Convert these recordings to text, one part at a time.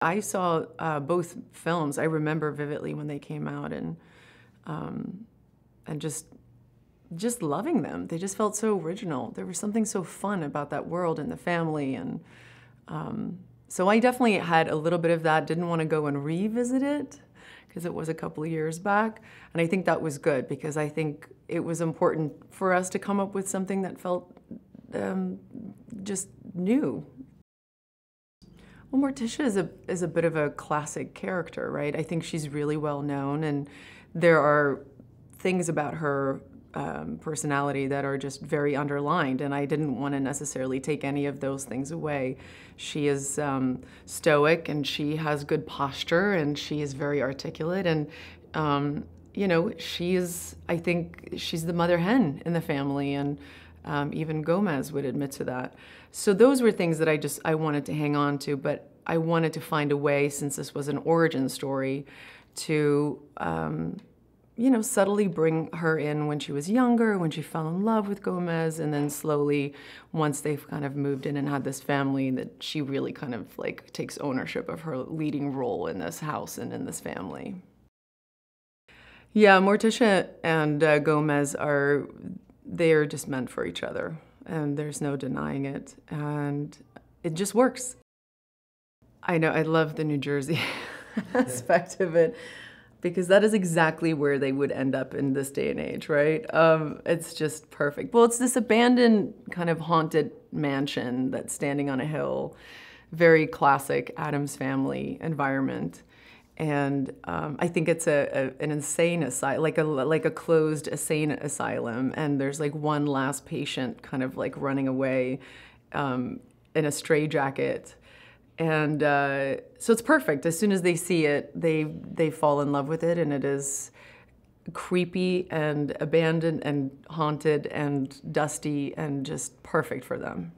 I saw uh, both films. I remember vividly when they came out, and um, and just just loving them. They just felt so original. There was something so fun about that world and the family, and um, so I definitely had a little bit of that. Didn't want to go and revisit it because it was a couple of years back, and I think that was good because I think it was important for us to come up with something that felt um, just new. Well, Morticia is a is a bit of a classic character, right? I think she's really well known, and there are things about her um, personality that are just very underlined, and I didn't want to necessarily take any of those things away. She is um, stoic, and she has good posture, and she is very articulate, and um, you know, she is. I think she's the mother hen in the family, and um, even Gomez would admit to that. So those were things that I just I wanted to hang on to, but I wanted to find a way, since this was an origin story, to um, you know subtly bring her in when she was younger, when she fell in love with Gomez, and then slowly, once they've kind of moved in and had this family, that she really kind of like takes ownership of her leading role in this house and in this family. Yeah, Morticia and uh, Gomez are they're just meant for each other, and there's no denying it. And it just works. I know, I love the New Jersey aspect of it because that is exactly where they would end up in this day and age, right? Um, it's just perfect. Well, it's this abandoned, kind of haunted mansion that's standing on a hill, very classic Adams family environment and um, I think it's a, a an insane asylum, like a like a closed insane asylum, and there's like one last patient kind of like running away um, in a straitjacket, and uh, so it's perfect. As soon as they see it, they they fall in love with it, and it is creepy and abandoned and haunted and dusty and just perfect for them.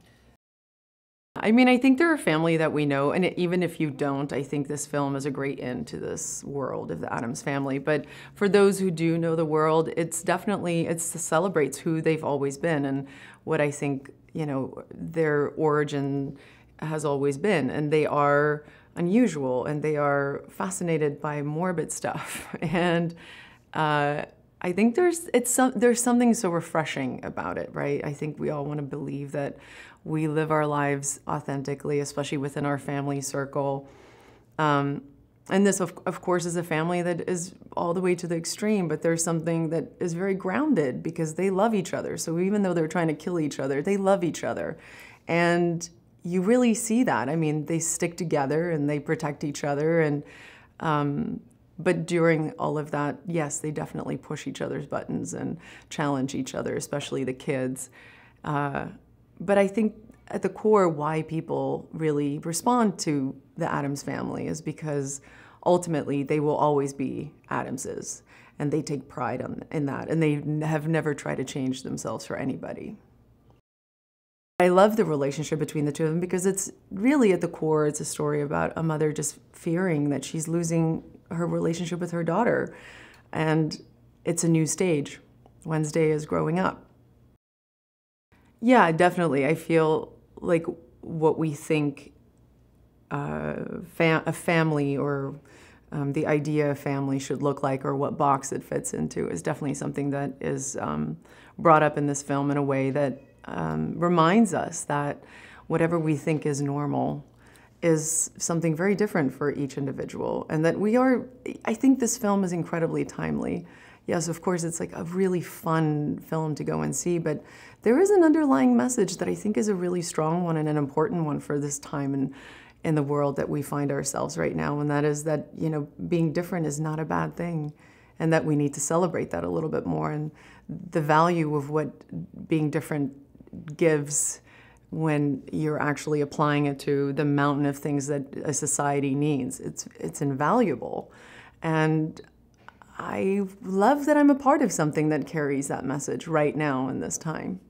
I mean, I think they're a family that we know, and even if you don't, I think this film is a great end to this world of the Adams family. But for those who do know the world, it's definitely, it celebrates who they've always been and what I think, you know, their origin has always been. And they are unusual, and they are fascinated by morbid stuff. And, uh, I think there's it's some, there's something so refreshing about it, right? I think we all want to believe that we live our lives authentically, especially within our family circle. Um, and this, of, of course, is a family that is all the way to the extreme, but there's something that is very grounded because they love each other. So even though they're trying to kill each other, they love each other. And you really see that. I mean, they stick together and they protect each other. And um, but during all of that, yes, they definitely push each other's buttons and challenge each other, especially the kids. Uh, but I think at the core, why people really respond to the Adams family is because ultimately they will always be Adamses and they take pride on, in that and they have never tried to change themselves for anybody. I love the relationship between the two of them because it's really at the core, it's a story about a mother just fearing that she's losing her relationship with her daughter. And it's a new stage. Wednesday is growing up. Yeah, definitely. I feel like what we think uh, fam a family or um, the idea of family should look like or what box it fits into is definitely something that is um, brought up in this film in a way that um, reminds us that whatever we think is normal is something very different for each individual. And that we are, I think this film is incredibly timely. Yes, of course, it's like a really fun film to go and see, but there is an underlying message that I think is a really strong one and an important one for this time and in the world that we find ourselves right now. And that is that, you know, being different is not a bad thing and that we need to celebrate that a little bit more. And the value of what being different gives when you're actually applying it to the mountain of things that a society needs. It's, it's invaluable. And I love that I'm a part of something that carries that message right now in this time.